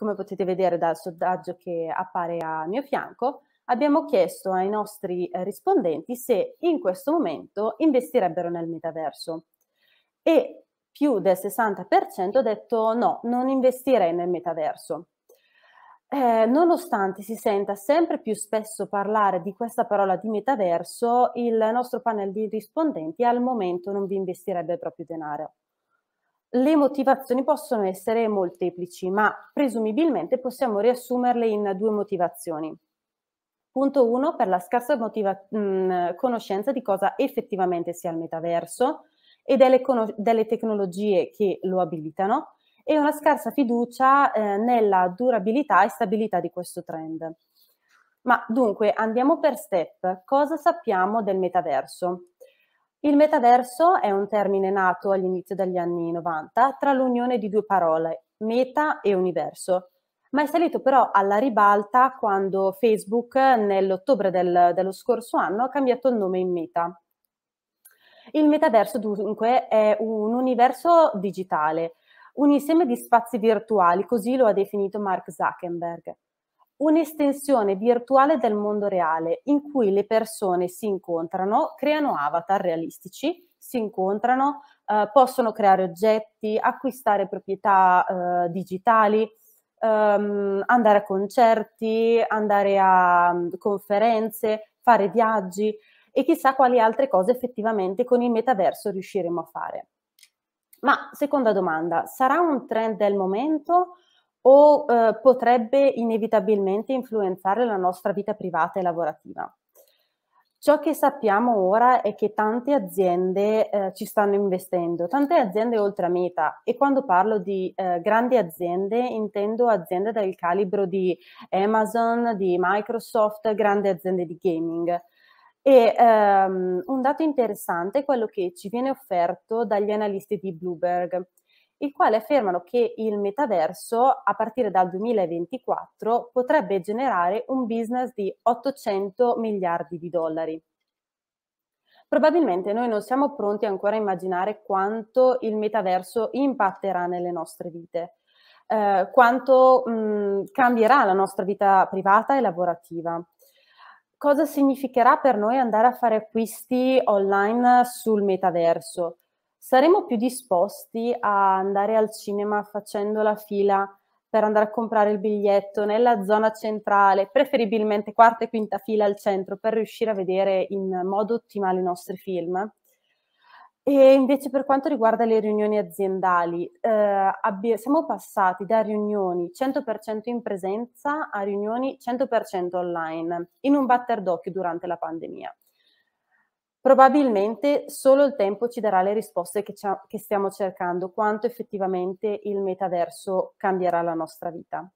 come potete vedere dal sondaggio che appare a mio fianco, abbiamo chiesto ai nostri eh, rispondenti se in questo momento investirebbero nel metaverso e più del 60% ha detto no, non investirei nel metaverso. Eh, nonostante si senta sempre più spesso parlare di questa parola di metaverso, il nostro panel di rispondenti al momento non vi investirebbe proprio denaro. Le motivazioni possono essere molteplici, ma presumibilmente possiamo riassumerle in due motivazioni. Punto 1 per la scarsa mh, mm, conoscenza di cosa effettivamente sia il metaverso e delle, delle tecnologie che lo abilitano e una scarsa fiducia eh, nella durabilità e stabilità di questo trend. Ma dunque andiamo per step, cosa sappiamo del metaverso? Il metaverso è un termine nato all'inizio degli anni 90 tra l'unione di due parole, meta e universo, ma è salito però alla ribalta quando Facebook nell'ottobre del, dello scorso anno ha cambiato il nome in meta. Il metaverso dunque è un universo digitale, un insieme di spazi virtuali, così lo ha definito Mark Zuckerberg un'estensione virtuale del mondo reale in cui le persone si incontrano, creano avatar realistici, si incontrano, eh, possono creare oggetti, acquistare proprietà eh, digitali, ehm, andare a concerti, andare a mm, conferenze, fare viaggi e chissà quali altre cose effettivamente con il metaverso riusciremo a fare. Ma seconda domanda, sarà un trend del momento? o eh, potrebbe inevitabilmente influenzare la nostra vita privata e lavorativa. Ciò che sappiamo ora è che tante aziende eh, ci stanno investendo, tante aziende oltre a meta e quando parlo di eh, grandi aziende intendo aziende del calibro di Amazon, di Microsoft, grandi aziende di gaming. E um, un dato interessante è quello che ci viene offerto dagli analisti di Bloomberg il quale affermano che il metaverso a partire dal 2024 potrebbe generare un business di 800 miliardi di dollari. Probabilmente noi non siamo pronti ancora a immaginare quanto il metaverso impatterà nelle nostre vite, eh, quanto mh, mm, cambierà la nostra vita privata e lavorativa cosa significherà per noi andare a fare acquisti online sul metaverso, saremo più disposti a andare al cinema facendo la fila per andare a comprare il biglietto nella zona centrale, preferibilmente quarta e quinta fila al centro, per riuscire a vedere in modo ottimale i nostri film. E invece per quanto riguarda le riunioni aziendali, eh, siamo passati da riunioni 100% in presenza a riunioni 100% online, in un batter d'occhio durante la pandemia. Probabilmente solo il tempo ci darà le risposte che, che stiamo cercando, quanto effettivamente il metaverso cambierà la nostra vita.